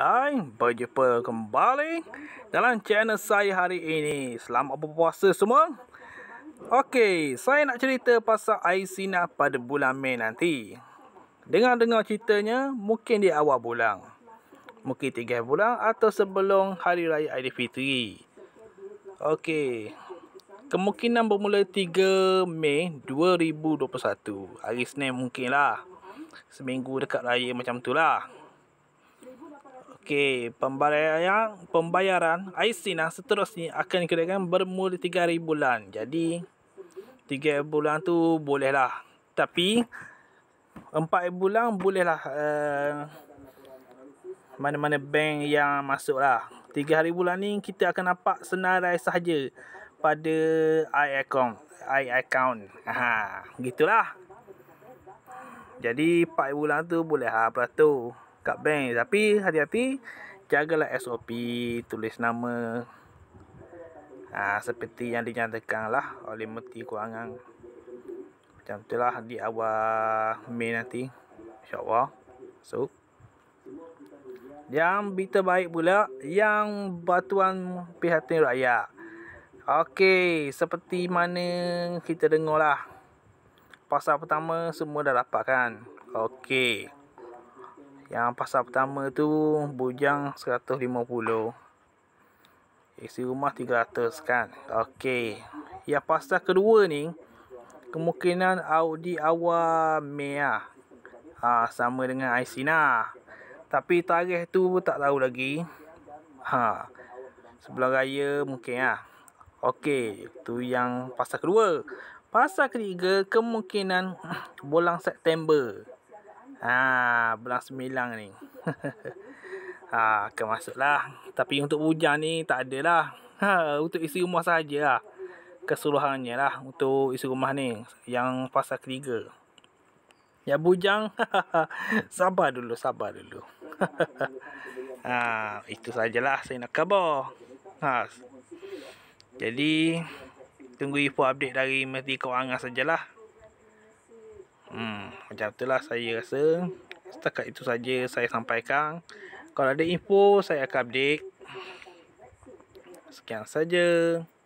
AI Berjumpa kembali dalam channel saya hari ini Selamat berpuasa semua Okey, saya nak cerita pasal air pada bulan Mei nanti Dengar-dengar ceritanya, mungkin di awal bulan Mungkin tiga bulan atau sebelum Hari Raya Aidilfitri Okey, kemungkinan bermula 3 Mei 2021 Hari Senin mungkinlah Seminggu dekat raya macam tu lah Okey, pembayaran pembayaran IC nak seterusnya akan dikenakan bermula 3 bulan. Jadi 3 bulan tu bolehlah. Tapi 4 bulan bolehlah uh, mana-mana bank yang masuklah. 3 hari bulan ni kita akan nampak senarai sahaja pada i account i account. Ha, gitulah. Jadi 4 bulan tu boleh apa tu kat bank tapi hati-hati jagalah SOP tulis nama ha, seperti yang dinyatakan lah oleh menteri kewangan macam tu lah di awal Mei nanti insyaAllah so yang berita baik pula yang batuan pihak pihatin rakyat Okey, seperti mana kita dengar lah. Pasal pertama semua dah dapat kan? Okey. Yang pasal pertama tu bujang 150. Isi rumah 300 kan. Okey. Yang pasal kedua ni kemungkinan Audi awal mea. ah. Ha, sama dengan Aisina. Tapi tarikh tu tak tahu lagi. Ha. Sebelah raya mungkin ah. Okey, tu yang pasal kedua. Pasal ketiga kemungkinan bolang September. Ha, belang semilang ni. ha, akan masuklah. Tapi untuk bujang ni tak ada lah. Ha, untuk isi rumah sajalah. Keseluruhannya lah untuk isi rumah ni. Yang fasa ketiga. Ya bujang. sabar dulu, sabar dulu. ha, itu sajalah saya nak khabar. Ha. Jadi tunggu info update dari Menteri Kewangan sajalah. Hmm, macam itulah saya rasa setakat itu saja saya sampaikan. Kalau ada info saya akan update. Sekian saja.